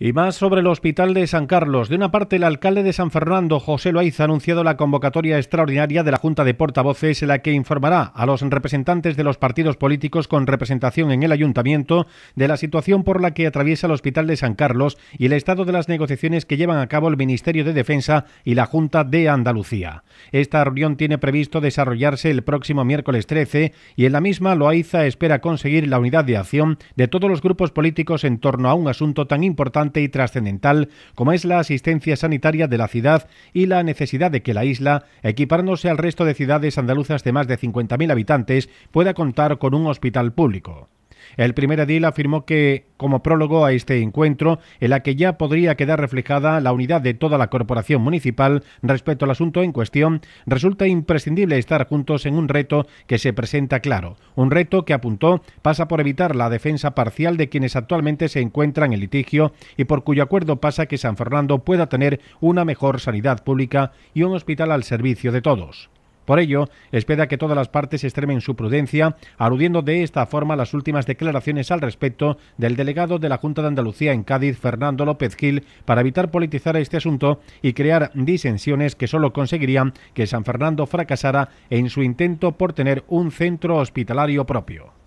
Y más sobre el Hospital de San Carlos. De una parte, el alcalde de San Fernando, José Loaiza, ha anunciado la convocatoria extraordinaria de la Junta de Portavoces, en la que informará a los representantes de los partidos políticos con representación en el ayuntamiento de la situación por la que atraviesa el Hospital de San Carlos y el estado de las negociaciones que llevan a cabo el Ministerio de Defensa y la Junta de Andalucía. Esta reunión tiene previsto desarrollarse el próximo miércoles 13 y en la misma Loaiza espera conseguir la unidad de acción de todos los grupos políticos en torno a un asunto tan importante y trascendental como es la asistencia sanitaria de la ciudad y la necesidad de que la isla, equipándose al resto de ciudades andaluzas de más de 50.000 habitantes, pueda contar con un hospital público. El primer edil afirmó que, como prólogo a este encuentro, en la que ya podría quedar reflejada la unidad de toda la corporación municipal respecto al asunto en cuestión, resulta imprescindible estar juntos en un reto que se presenta claro. Un reto que apuntó pasa por evitar la defensa parcial de quienes actualmente se encuentran en litigio y por cuyo acuerdo pasa que San Fernando pueda tener una mejor sanidad pública y un hospital al servicio de todos. Por ello, espera que todas las partes extremen su prudencia, aludiendo de esta forma las últimas declaraciones al respecto del delegado de la Junta de Andalucía en Cádiz, Fernando López Gil, para evitar politizar este asunto y crear disensiones que solo conseguirían que San Fernando fracasara en su intento por tener un centro hospitalario propio.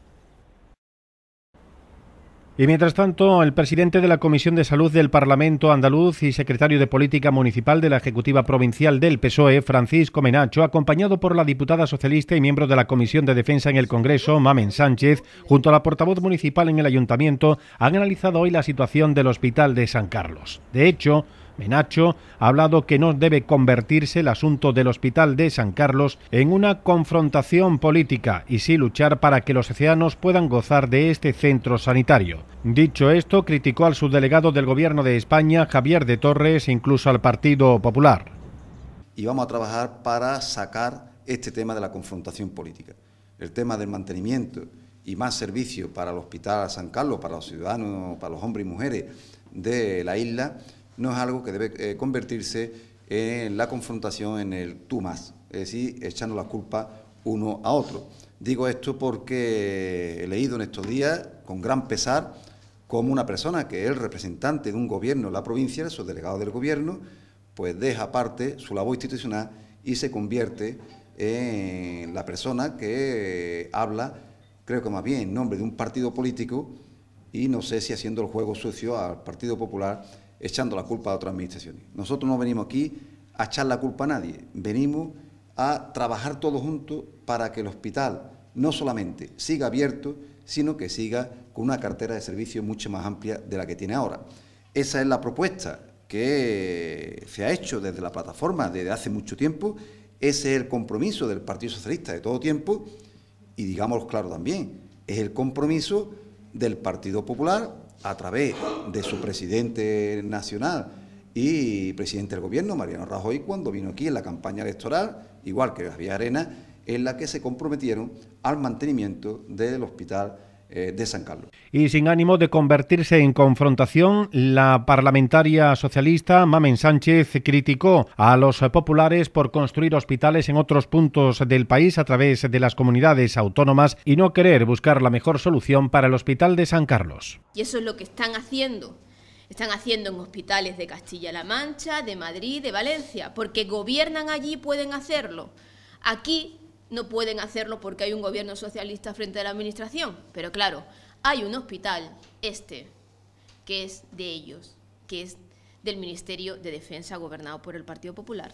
Y mientras tanto, el presidente de la Comisión de Salud del Parlamento andaluz y secretario de Política Municipal de la Ejecutiva Provincial del PSOE, Francisco Menacho, acompañado por la diputada socialista y miembro de la Comisión de Defensa en el Congreso, Mamen Sánchez, junto a la portavoz municipal en el Ayuntamiento, han analizado hoy la situación del Hospital de San Carlos. De hecho, Menacho ha hablado que no debe convertirse el asunto del Hospital de San Carlos en una confrontación política y sí luchar para que los océanos puedan gozar de este centro sanitario. Dicho esto, criticó al subdelegado del Gobierno de España, Javier de Torres, e incluso al Partido Popular. Y vamos a trabajar para sacar este tema de la confrontación política. El tema del mantenimiento y más servicio para el Hospital San Carlos, para los ciudadanos, para los hombres y mujeres de la isla, no es algo que debe eh, convertirse en la confrontación, en el tú más, es decir, echando la culpa uno a otro. Digo esto porque he leído en estos días, con gran pesar, como una persona que es el representante de un gobierno en la provincia, su delegado del gobierno, pues deja aparte su labor institucional y se convierte en la persona que eh, habla, creo que más bien en nombre de un partido político, y no sé si haciendo el juego sucio al Partido Popular echando la culpa a otras administraciones. Nosotros no venimos aquí a echar la culpa a nadie, venimos a trabajar todos juntos para que el hospital no solamente siga abierto, sino que siga con una cartera de servicios mucho más amplia de la que tiene ahora. Esa es la propuesta que se ha hecho desde la plataforma desde hace mucho tiempo, ese es el compromiso del Partido Socialista de todo tiempo y digámoslo claro también, es el compromiso del Partido Popular a través de su presidente nacional y presidente del gobierno, Mariano Rajoy, cuando vino aquí en la campaña electoral, igual que Javier Arena, en la que se comprometieron al mantenimiento del hospital eh, de San Carlos. Y sin ánimo de convertirse en confrontación, la parlamentaria socialista Mamen Sánchez criticó a los populares por construir hospitales en otros puntos del país a través de las comunidades autónomas y no querer buscar la mejor solución para el hospital de San Carlos. Y eso es lo que están haciendo. Están haciendo en hospitales de Castilla-La Mancha, de Madrid, de Valencia, porque gobiernan allí, pueden hacerlo. Aquí no pueden hacerlo porque hay un gobierno socialista frente a la administración. Pero claro, hay un hospital, este, que es de ellos, que es del Ministerio de Defensa gobernado por el Partido Popular.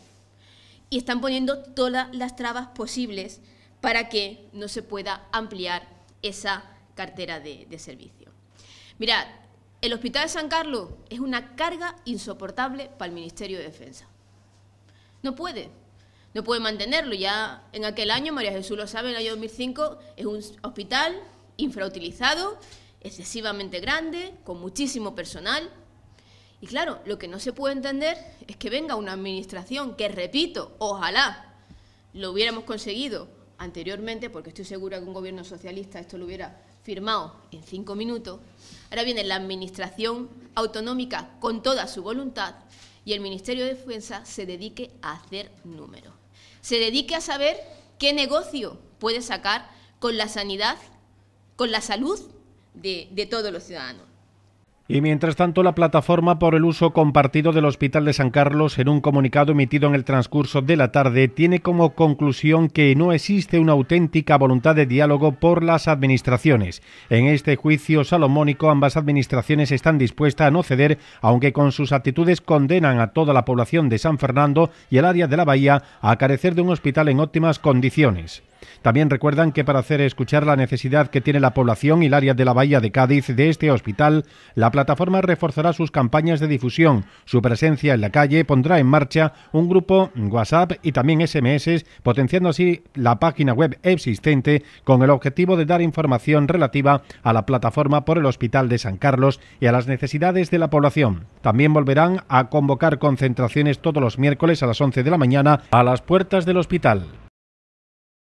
Y están poniendo todas las trabas posibles para que no se pueda ampliar esa cartera de, servicio. Mirad, el Hospital de San Carlos es una carga insoportable para el Ministerio de Defensa. No puede, no puede mantenerlo. Ya en aquel año, María Jesús lo sabe, en el año 2005 es un hospital infrautilizado, excesivamente grande, con muchísimo personal. Y claro, lo que no se puede entender es que venga una administración que, repito, ojalá lo hubiéramos conseguido anteriormente, porque estoy segura que un gobierno socialista esto lo hubiera firmado en cinco minutos. Ahora viene la administración autonómica con toda su voluntad y el Ministerio de Defensa se dedique a hacer números se dedique a saber qué negocio puede sacar con la sanidad, con la salud de, todos los ciudadanos. Y mientras tanto, la plataforma por el uso compartido del Hospital de San Carlos, en un comunicado emitido en el transcurso de la tarde, tiene como conclusión que no existe una auténtica voluntad de diálogo por las administraciones. En este juicio salomónico, ambas administraciones están dispuestas a no ceder, aunque con sus actitudes condenan a toda la población de San Fernando y el área de la bahía a carecer de un hospital en óptimas condiciones. También recuerdan que para hacer escuchar la necesidad que tiene la población y el área de la Bahía de Cádiz de este hospital, la plataforma reforzará sus campañas de difusión, su presencia en la calle, pondrá en marcha un grupo WhatsApp y también SMS, potenciando así la página web existente con el objetivo de dar información relativa a la plataforma por el Hospital de San Carlos y a las necesidades de la población. También volverán a convocar concentraciones todos los miércoles a las 11 de la mañana a las puertas del hospital.